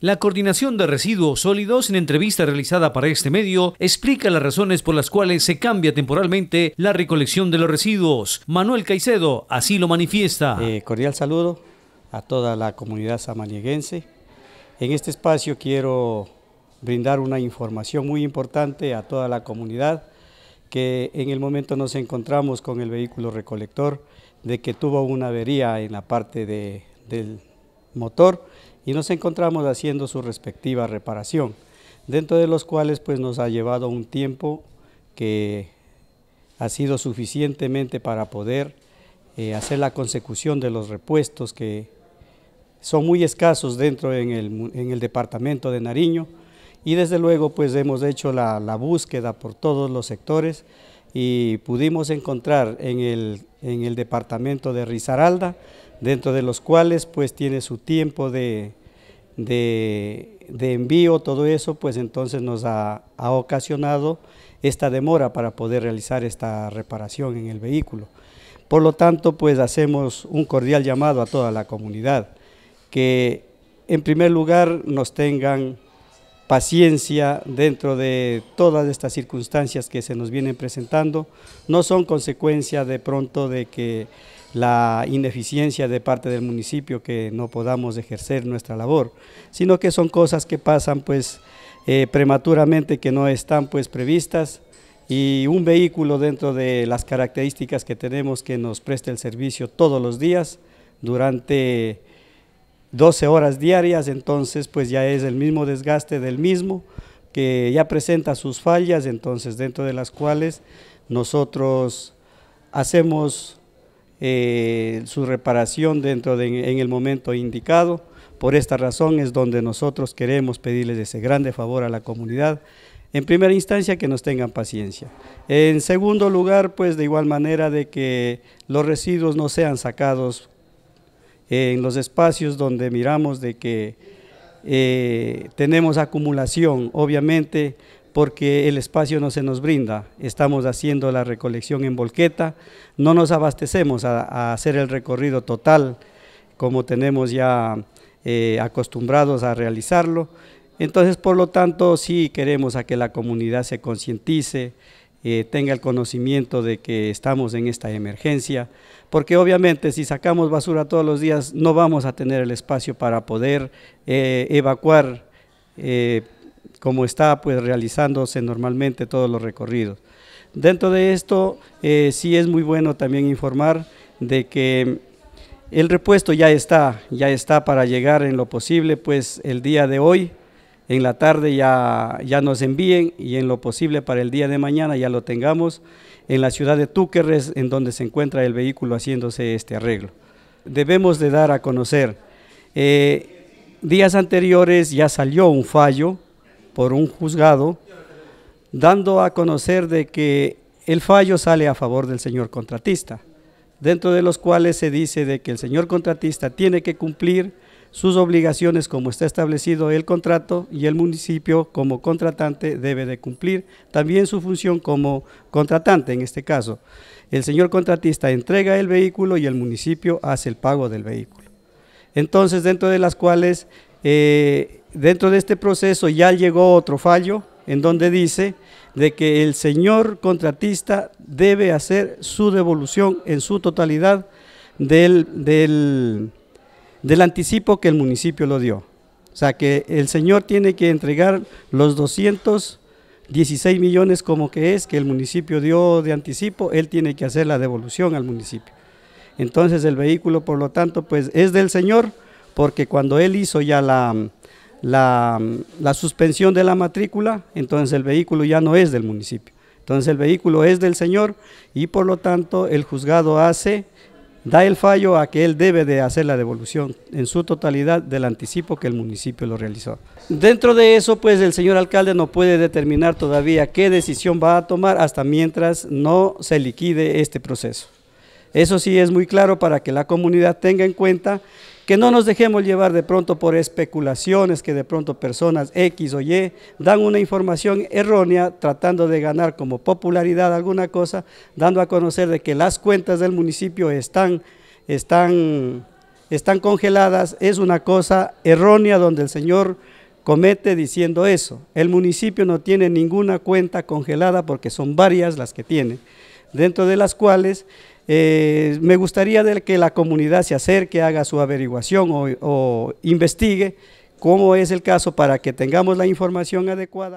La Coordinación de Residuos Sólidos, en entrevista realizada para este medio, explica las razones por las cuales se cambia temporalmente la recolección de los residuos. Manuel Caicedo así lo manifiesta. Eh, cordial saludo a toda la comunidad samanieguense. En este espacio quiero brindar una información muy importante a toda la comunidad que en el momento nos encontramos con el vehículo recolector de que tuvo una avería en la parte del motor y nos encontramos haciendo su respectiva reparación, dentro de los cuales pues nos ha llevado un tiempo que ha sido suficientemente para poder eh, hacer la consecución de los repuestos que son muy escasos dentro en el, departamento de Nariño y desde luego pues hemos hecho la, la búsqueda por todos los sectores y pudimos encontrar en el, en el departamento de Risaralda, dentro de los cuales pues tiene su tiempo de, de, envío, todo eso, pues entonces nos ha, ha, ocasionado esta demora para poder realizar esta reparación en el vehículo. Por lo tanto, pues hacemos un cordial llamado a toda la comunidad que en primer lugar nos tengan paciencia dentro de todas estas circunstancias que se nos vienen presentando, no son consecuencia de pronto de que la ineficiencia de parte del municipio que no podamos ejercer nuestra labor, sino que son cosas que pasan pues eh, prematuramente que no están pues previstas y un vehículo dentro de las características que tenemos que nos preste el servicio todos los días durante 12 horas diarias, entonces pues ya es el mismo desgaste del mismo, que ya presenta sus fallas, entonces dentro de las cuales nosotros hacemos eh, su reparación dentro de, en el momento indicado. Por esta razón es donde nosotros queremos pedirles ese grande favor a la comunidad. En primera instancia, que nos tengan paciencia. En segundo lugar, pues de igual manera de que los residuos no sean sacados en los espacios donde miramos de que eh, tenemos acumulación, obviamente porque el espacio no se nos brinda. Estamos haciendo la recolección en volqueta, no nos abastecemos a, hacer el recorrido total como tenemos ya eh, acostumbrados a realizarlo. Entonces, por lo tanto, sí queremos a que la comunidad se concientice, eh, tenga el conocimiento de que estamos en esta emergencia, porque obviamente si sacamos basura todos los días no vamos a tener el espacio para poder eh, evacuar eh, como está pues realizándose normalmente todos los recorridos. Dentro de esto sí es muy bueno también informar de que el repuesto ya está, ya está para llegar en lo posible, pues el día de hoy en la tarde ya, ya nos envíen y en lo posible para el día de mañana ya lo tengamos en la ciudad de Túquerres, en donde se encuentra el vehículo haciéndose este arreglo. Debemos de dar a conocer, eh, días anteriores ya salió un fallo por un juzgado, dando a conocer de que el fallo sale a favor del señor contratista, dentro de los cuales se dice de que el señor contratista tiene que cumplir sus obligaciones como está establecido el contrato y el municipio como contratante debe de cumplir también su función como contratante en este caso. El señor contratista entrega el vehículo y el municipio hace el pago del vehículo. Entonces, dentro de las cuales, eh, dentro de este proceso ya llegó otro fallo en donde dice de que el señor contratista debe hacer su devolución en su totalidad del, del del anticipo que el municipio lo dio. O sea que el señor tiene que entregar los 216 millones como que es que el municipio dio de anticipo, él tiene que hacer la devolución al municipio. Entonces el vehículo, por lo tanto, pues es del señor, porque cuando él hizo ya la, la, la suspensión de la matrícula, entonces el vehículo ya no es del municipio. Entonces el vehículo es del señor y por lo tanto el juzgado hace da el fallo a que él debe de hacer la devolución en su totalidad del anticipo que el municipio lo realizó. Dentro de eso, pues el señor alcalde no puede determinar todavía qué decisión va a tomar hasta mientras no se liquide este proceso. Eso sí es muy claro para que la comunidad tenga en cuenta que no nos dejemos llevar de pronto por especulaciones que de pronto personas X o Y dan una información errónea tratando de ganar como popularidad alguna cosa, dando a conocer de que las cuentas del municipio están, están, están congeladas. Es una cosa errónea donde el señor comete diciendo eso. El municipio no tiene ninguna cuenta congelada porque son varias las que tiene, dentro de las cuales eh, me gustaría que la comunidad se acerque, haga su averiguación o, o investigue cómo es el caso para que tengamos la información adecuada.